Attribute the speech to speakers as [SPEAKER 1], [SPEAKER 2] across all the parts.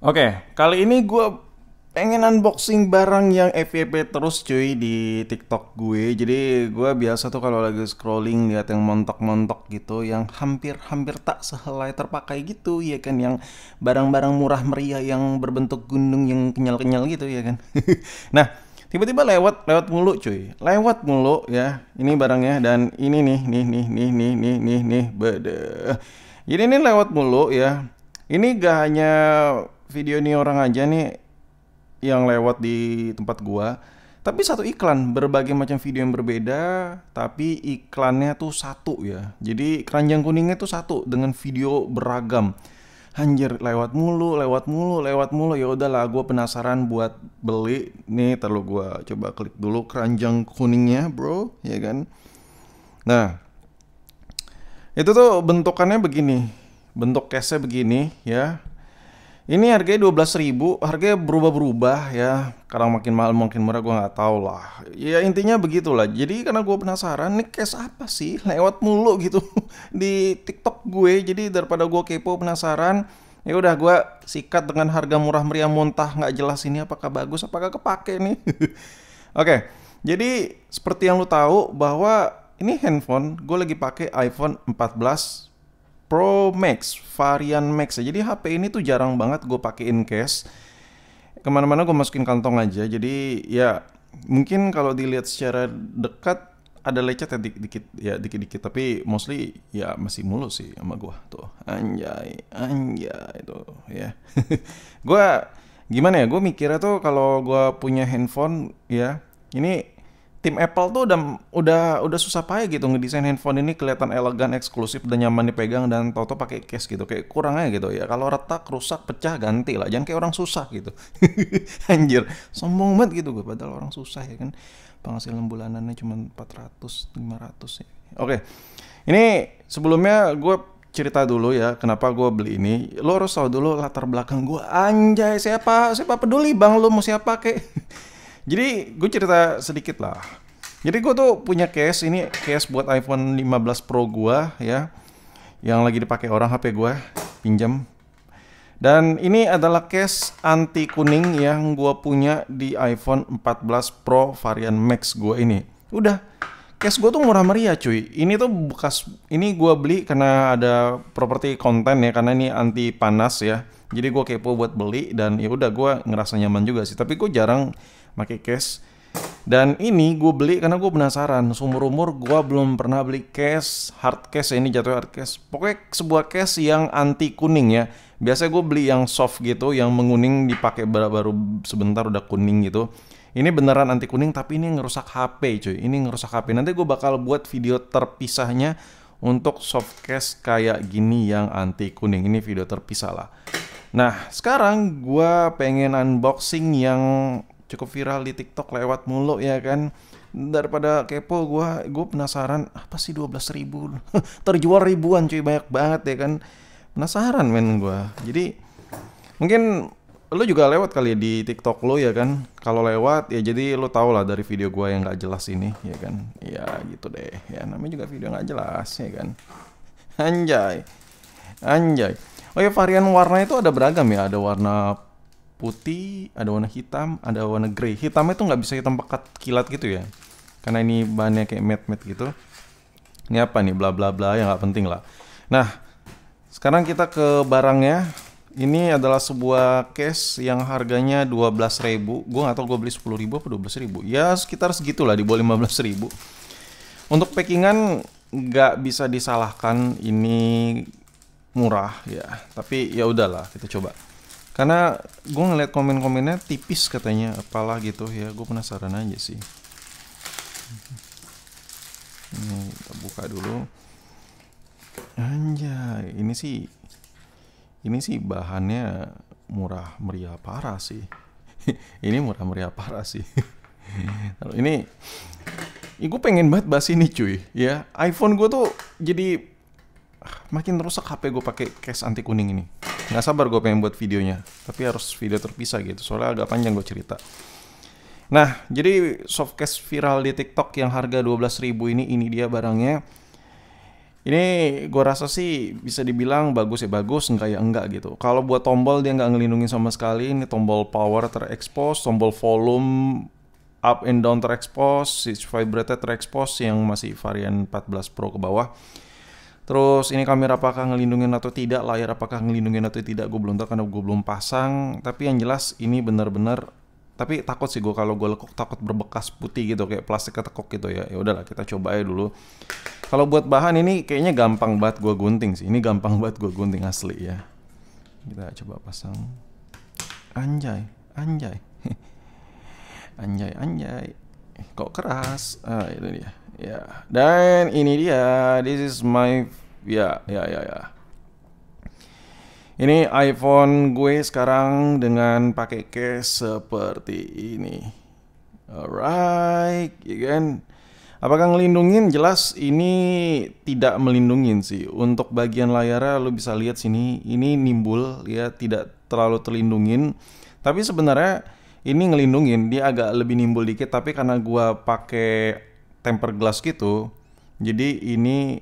[SPEAKER 1] Oke, kali ini gue pengen unboxing barang yang FYP terus cuy di TikTok gue. Jadi gue biasa tuh kalau lagi scrolling lihat yang montok-montok gitu yang hampir-hampir tak sehelai terpakai gitu ya kan yang barang-barang murah meriah yang berbentuk gunung yang kenyal-kenyal gitu ya kan. nah, tiba-tiba lewat lewat mulu cuy. Lewat mulu ya. Ini barangnya dan ini nih nih nih nih nih nih nih nih bede. Jadi ini lewat mulu ya. Ini gak hanya video ini orang aja nih yang lewat di tempat gua. Tapi satu iklan, berbagai macam video yang berbeda, tapi iklannya tuh satu ya. Jadi keranjang kuningnya tuh satu dengan video beragam. Anjir, lewat mulu, lewat mulu, lewat mulu. Ya udahlah, gua penasaran buat beli. Nih, terlalu gua coba klik dulu keranjang kuningnya, bro, ya kan? Nah, itu tuh bentukannya begini, bentuk case nya begini ya. Ini harganya dua belas ribu, harganya berubah-berubah ya. Kadang makin mahal, mungkin murah gue nggak tahu lah. Ya intinya begitulah. Jadi karena gue penasaran nih case apa sih lewat mulu gitu di TikTok gue. Jadi daripada gue kepo penasaran, ya udah gue sikat dengan harga murah meriah muntah nggak jelas ini apakah bagus apakah kepake nih. Oke, jadi seperti yang lo tahu bahwa ini handphone gue lagi pakai iPhone 14 Pro Max, varian Max ya. Jadi HP ini tuh jarang banget gue pakein case. Kemana-mana gue masukin kantong aja. Jadi ya mungkin kalau dilihat secara dekat ada lecet ya dikit-dikit ya dikit-dikit tapi mostly ya masih mulus sih sama gue tuh anjay anjay itu ya gue gimana ya gue mikirnya tuh kalau gue punya handphone ya ini tim Apple tuh udah udah udah susah payah gitu ngedesain handphone ini kelihatan elegan, eksklusif dan nyaman dipegang dan toto pakai case gitu. Kayak kurang aja gitu ya. Kalau retak, rusak, pecah ganti lah. Jangan kayak orang susah gitu. Anjir, sombong banget gitu gue padahal orang susah ya kan. Penghasilan bulanannya cuma 400, 500 ya. Oke. Ini sebelumnya gue cerita dulu ya kenapa gue beli ini lo harus tahu dulu latar belakang gue anjay siapa siapa peduli bang lo mau siapa kek Jadi gue cerita sedikit lah. Jadi gue tuh punya case ini case buat iPhone 15 Pro gue ya, yang lagi dipakai orang HP gue pinjam. Dan ini adalah case anti kuning yang gue punya di iPhone 14 Pro varian Max gue ini. Udah, case gue tuh murah meriah cuy. Ini tuh bekas, ini gue beli karena ada properti konten ya, karena ini anti panas ya. Jadi gue kepo buat beli dan ya udah gue ngerasa nyaman juga sih. Tapi gue jarang pakai cash dan ini gue beli karena gue penasaran seumur umur gue belum pernah beli case hard case ya, ini jatuh hard case pokoknya sebuah case yang anti kuning ya biasanya gue beli yang soft gitu yang menguning dipakai baru, baru sebentar udah kuning gitu ini beneran anti kuning tapi ini ngerusak HP cuy ini ngerusak HP nanti gue bakal buat video terpisahnya untuk soft case kayak gini yang anti kuning ini video terpisah lah nah sekarang gue pengen unboxing yang cukup viral di TikTok lewat mulu ya kan daripada kepo gue gue penasaran apa sih 12 ribu terjual ribuan cuy banyak banget ya kan penasaran men gue jadi mungkin lo juga lewat kali ya di TikTok lo ya kan kalau lewat ya jadi lo tau lah dari video gue yang gak jelas ini ya kan ya gitu deh ya namanya juga video nggak jelas ya kan anjay anjay oh ya varian warna itu ada beragam ya ada warna putih, ada warna hitam, ada warna grey. Hitamnya tuh nggak bisa hitam pekat kilat gitu ya. Karena ini bahannya kayak matte-matte gitu. Ini apa nih? Bla bla bla yang nggak penting lah. Nah, sekarang kita ke barangnya. Ini adalah sebuah case yang harganya ribu Gue nggak tahu gue beli 10.000 apa ribu Ya sekitar segitulah di bawah 15.000. Untuk packingan nggak bisa disalahkan ini murah ya. Tapi ya udahlah kita coba karena gue ngeliat komen-komennya tipis katanya apalah gitu ya gue penasaran aja sih ini kita buka dulu anjay ini sih ini sih bahannya murah meriah parah sih ini murah meriah parah sih ini ya gue pengen banget bahas ini cuy ya iPhone gue tuh jadi ah, makin rusak HP gue pakai case anti kuning ini nggak sabar gue pengen buat videonya tapi harus video terpisah gitu soalnya agak panjang gue cerita nah jadi softcase viral di TikTok yang harga 12.000 ini ini dia barangnya ini gue rasa sih bisa dibilang bagus ya bagus enggak ya enggak gitu kalau buat tombol dia nggak ngelindungin sama sekali ini tombol power terexpose tombol volume up and down terekspos, switch vibrator terexpose yang masih varian 14 Pro ke bawah. Terus ini kamera apakah ngelindungin atau tidak, layar apakah ngelindungin atau tidak, gue belum tahu karena gue belum pasang. Tapi yang jelas ini bener-bener, tapi takut sih gue kalau gue lekuk takut berbekas putih gitu kayak plastik ketekuk gitu ya ya udahlah kita coba aja dulu kalau buat bahan ini kayaknya gampang banget gue gunting sih ini gampang banget gue gunting asli ya kita coba pasang anjay anjay anjay anjay kok keras ah itu dia ya dan ini dia this is my Ya, ya, ya, ya. Ini iPhone gue sekarang dengan pakai case seperti ini. Alright, ya kan? Apakah ngelindungin? Jelas ini tidak melindungin sih. Untuk bagian layarnya lo bisa lihat sini, ini nimbul ya tidak terlalu terlindungin. Tapi sebenarnya ini ngelindungin, dia agak lebih nimbul dikit tapi karena gua pakai tempered glass gitu, jadi ini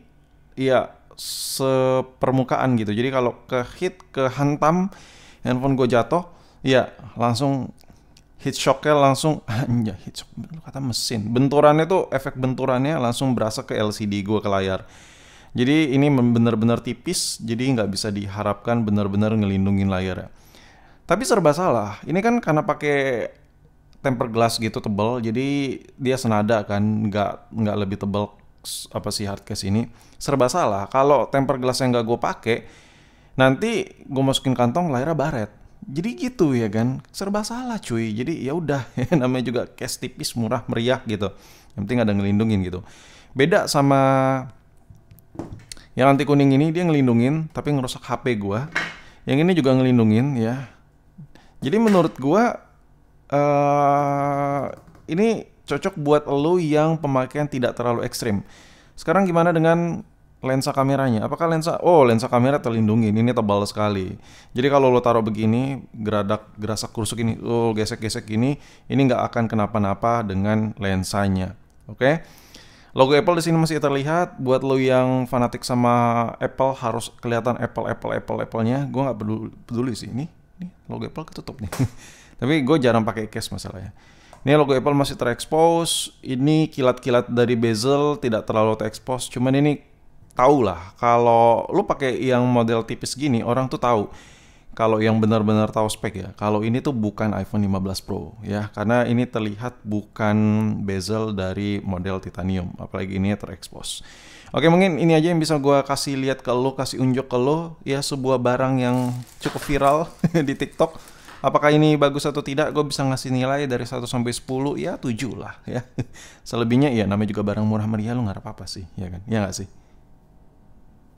[SPEAKER 1] ya sepermukaan gitu jadi kalau ke hit ke hantam handphone gue jatuh ya langsung hit shocknya langsung ya hit. shock kata mesin benturannya tuh efek benturannya langsung berasa ke LCD gue ke layar jadi ini benar-benar tipis jadi nggak bisa diharapkan benar-benar ngelindungin layarnya tapi serba salah ini kan karena pakai tempered glass gitu tebel jadi dia senada kan nggak nggak lebih tebel apa sih hard case ini serba salah. Kalau temper glass yang gak gue pakai, nanti gue masukin kantong lahirnya baret. Jadi gitu ya kan, serba salah cuy. Jadi ya udah, ya namanya juga case tipis murah meriah gitu. Yang penting ada ngelindungin gitu. Beda sama yang anti kuning ini dia ngelindungin tapi ngerusak HP gue Yang ini juga ngelindungin ya. Jadi menurut gue uh, ini cocok buat lo yang pemakaian tidak terlalu ekstrim. Sekarang gimana dengan lensa kameranya? Apakah lensa? Oh, lensa kamera terlindungi. Ini tebal sekali. Jadi kalau lo taruh begini, geradak, gerasak kursuk ini, lo gesek-gesek ini, ini nggak akan kenapa-napa dengan lensanya. Oke? Okay? Logo Apple di sini masih terlihat. Buat lo yang fanatik sama Apple harus kelihatan Apple Apple Apple Apple-nya. Gue nggak peduli, peduli sih ini. Ini logo Apple ketutup nih. Tapi gue jarang pakai case masalahnya. Ini logo Apple masih terekspos, ini kilat-kilat dari bezel tidak terlalu terekspos, cuman ini tau lah kalau lu pakai yang model tipis gini orang tuh tahu kalau yang benar-benar tahu spek ya. Kalau ini tuh bukan iPhone 15 Pro ya, karena ini terlihat bukan bezel dari model titanium, apalagi ini terekspos. Oke, mungkin ini aja yang bisa gue kasih lihat ke lo, kasih unjuk ke lo ya sebuah barang yang cukup viral di TikTok apakah ini bagus atau tidak gue bisa ngasih nilai dari 1 sampai 10 ya 7 lah ya selebihnya ya namanya juga barang murah meriah lu nggak apa-apa sih ya kan ya nggak sih